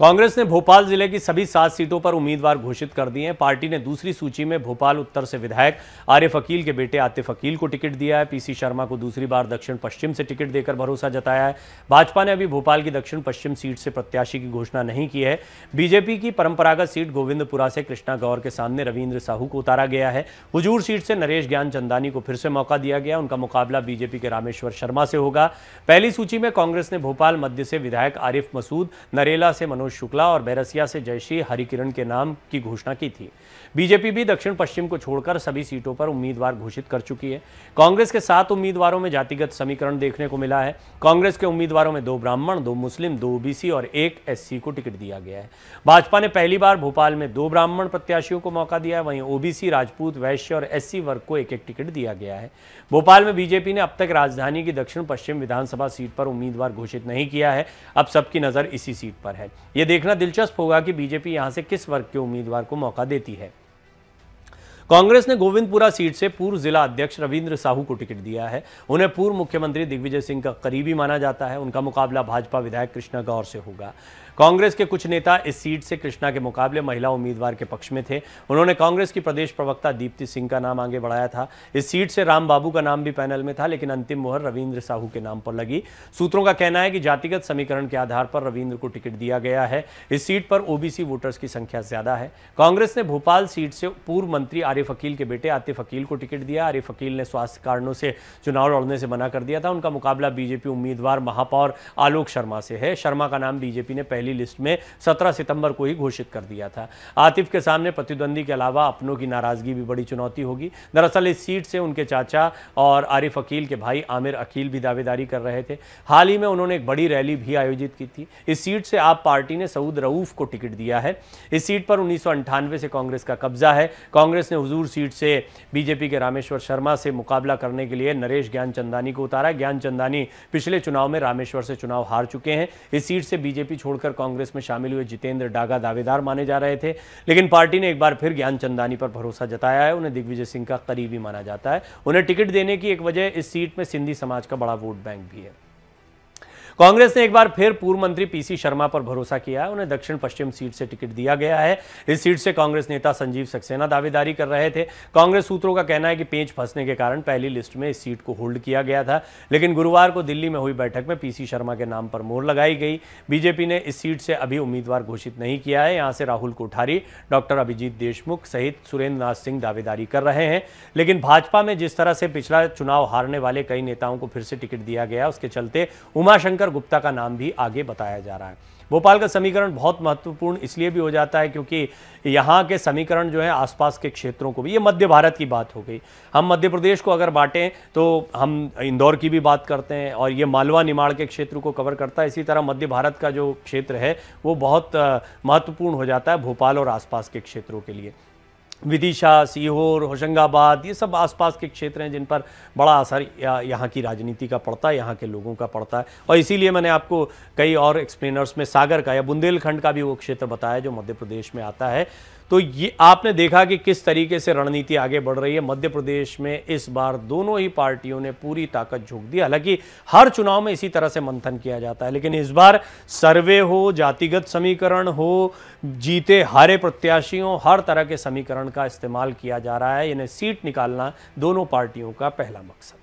कांग्रेस ने भोपाल जिले की सभी सात सीटों पर उम्मीदवार घोषित कर दिए हैं पार्टी ने दूसरी सूची में भोपाल उत्तर से विधायक आरिफ अकील के बेटे आतिफ अकील को टिकट दिया है पीसी शर्मा को दूसरी बार दक्षिण पश्चिम से टिकट देकर भरोसा जताया है भाजपा ने अभी भोपाल की दक्षिण पश्चिम सीट से प्रत्याशी की घोषणा नहीं की है बीजेपी की परंपरागत सीट गोविंदपुरा से कृष्णा गौर के सामने रविन्द्र साहू को उतारा गया है हुजूर सीट से नरेश ज्ञान चंदानी को फिर से मौका दिया गया उनका मुकाबला बीजेपी के रामेश्वर शर्मा से होगा पहली सूची में कांग्रेस ने भोपाल मध्य से विधायक आरिफ मसूद नरेला से मनोज शुक्ला और बैरसिया से जयश्री हरिकिरण के नाम की घोषणा की थी बीजेपी भी दक्षिण पश्चिम को छोड़कर सभी सीटों पर उम्मीदवार घोषित कर चुकी है कांग्रेस के सात उम्मीदवारों में जातिगत समीकरण देखने को मिला है कांग्रेस के उम्मीदवारों में दो ब्राह्मण दो मुस्लिम दो ओबीसी और एक एससी को टिकट दिया गया है भाजपा ने पहली बार भोपाल में दो ब्राह्मण प्रत्याशियों को मौका दिया है वहीं ओबीसी राजपूत वैश्य और एससी वर्ग को एक एक टिकट दिया गया है भोपाल में बीजेपी ने अब तक राजधानी की दक्षिण पश्चिम विधानसभा सीट पर उम्मीदवार घोषित नहीं किया है अब सबकी नजर इसी सीट पर है ये देखना दिलचस्प होगा कि बीजेपी यहाँ से किस वर्ग के उम्मीदवार को मौका देती है कांग्रेस ने गोविंदपुरा सीट से पूर्व जिला अध्यक्ष रविंद्र साहू को टिकट दिया है उन्हें पूर्व मुख्यमंत्री दिग्विजय सिंह का करीबी माना जाता है उनका मुकाबला भाजपा विधायक कृष्णा गौर से होगा कांग्रेस के कुछ नेता इस सीट से कृष्णा के मुकाबले महिला उम्मीदवार के पक्ष में थे उन्होंने कांग्रेस की प्रदेश प्रवक्ता दीप्ति सिंह का नाम आगे बढ़ाया था इस सीट से राम बाबू का नाम भी पैनल में था लेकिन अंतिम मुहर रविंद्र साहू के नाम पर लगी सूत्रों का कहना है कि जातिगत समीकरण के आधार पर रविंद्र को टिकट दिया गया है इस सीट पर ओबीसी वोटर्स की संख्या ज्यादा है कांग्रेस ने भोपाल सीट से पूर्व मंत्री आर्य आरिफ अकील के बेटे आतिफ अकील को टिकट दिया आरिफ अकील ने स्वास्थ्य कारणों से चुनाव लड़ने से मना कर दिया था उनका मुकाबला बीजेपी उम्मीदवार महापौर आलोक शर्मा से है शर्मा का नाम बीजेपी ने पहली लिस्ट में सत्रह सितंबर को ही घोषित कर दिया था आतिफ के सामने प्रतिद्वंदी के अलावा अपनों की नाराजगी भी बड़ी चुनौती होगी दरअसल इस सीट से उनके चाचा और आरिफ अकील के भाई आमिर अकील भी दावेदारी कर रहे थे हाल ही में उन्होंने एक बड़ी रैली भी आयोजित की थी इस सीट से आप पार्टी ने सऊद रऊफ को टिकट दिया है इस सीट पर उन्नीस से कांग्रेस का कब्जा है कांग्रेस ने हुजूर सीट से बीजेपी के रामेश्वर शर्मा से मुकाबला करने के लिए नरेश ज्ञान चंदानी को उतारा ज्ञान चंदानी पिछले चुनाव में रामेश्वर से चुनाव हार चुके हैं इस सीट से बीजेपी छोड़कर कांग्रेस में शामिल हुए जितेंद्र डागा दावेदार माने जा रहे थे लेकिन पार्टी ने एक बार फिर ज्ञान चंदानी पर भरोसा जताया है उन्हें दिग्विजय सिंह का करीबी माना जाता है उन्हें टिकट देने की एक वजह इस सीट में सिंधी समाज का बड़ा वोट बैंक भी है कांग्रेस ने एक बार फिर पूर्व मंत्री पीसी शर्मा पर भरोसा किया उन्हें दक्षिण पश्चिम सीट से टिकट दिया गया है इस सीट से कांग्रेस नेता संजीव सक्सेना दावेदारी कर रहे थे कांग्रेस सूत्रों का कहना है कि पेंच फंसने के कारण पहली लिस्ट में इस सीट को होल्ड किया गया था लेकिन गुरुवार को दिल्ली में हुई बैठक में पीसी शर्मा के नाम पर मोर लगाई गई बीजेपी ने इस सीट से अभी उम्मीदवार घोषित नहीं किया है यहां से राहुल कोठारी डॉक्टर अभिजीत देशमुख सहित सुरेंद्र नाथ सिंह दावेदारी कर रहे हैं लेकिन भाजपा में जिस तरह से पिछला चुनाव हारने वाले कई नेताओं को फिर से टिकट दिया गया उसके चलते उमाशंकर शंकर गुप्ता का नाम भी आगे बताया जा रहा है भोपाल का समीकरण बहुत महत्वपूर्ण इसलिए भी हो जाता है क्योंकि यहाँ के समीकरण जो है आसपास के क्षेत्रों को भी ये मध्य भारत की बात हो गई हम मध्य प्रदेश को अगर बांटें तो हम इंदौर की भी बात करते हैं और ये मालवा निमाड़ के क्षेत्र को कवर करता है इसी तरह मध्य भारत का जो क्षेत्र है वो बहुत महत्वपूर्ण हो जाता है भोपाल और आसपास के क्षेत्रों के लिए विदिशा सीहोर होशंगाबाद ये सब आसपास के क्षेत्र हैं जिन पर बड़ा असर यहाँ की राजनीति का पड़ता है यहाँ के लोगों का पड़ता है और इसीलिए मैंने आपको कई और एक्सप्लेनर्स में सागर का या बुंदेलखंड का भी वो क्षेत्र बताया जो मध्य प्रदेश में आता है तो ये आपने देखा कि किस तरीके से रणनीति आगे बढ़ रही है मध्य प्रदेश में इस बार दोनों ही पार्टियों ने पूरी ताकत झोंक दी हालांकि हर चुनाव में इसी तरह से मंथन किया जाता है लेकिन इस बार सर्वे हो जातिगत समीकरण हो जीते हारे प्रत्याशियों हर तरह के समीकरण का इस्तेमाल किया जा रहा है यानी सीट निकालना दोनों पार्टियों का पहला मकसद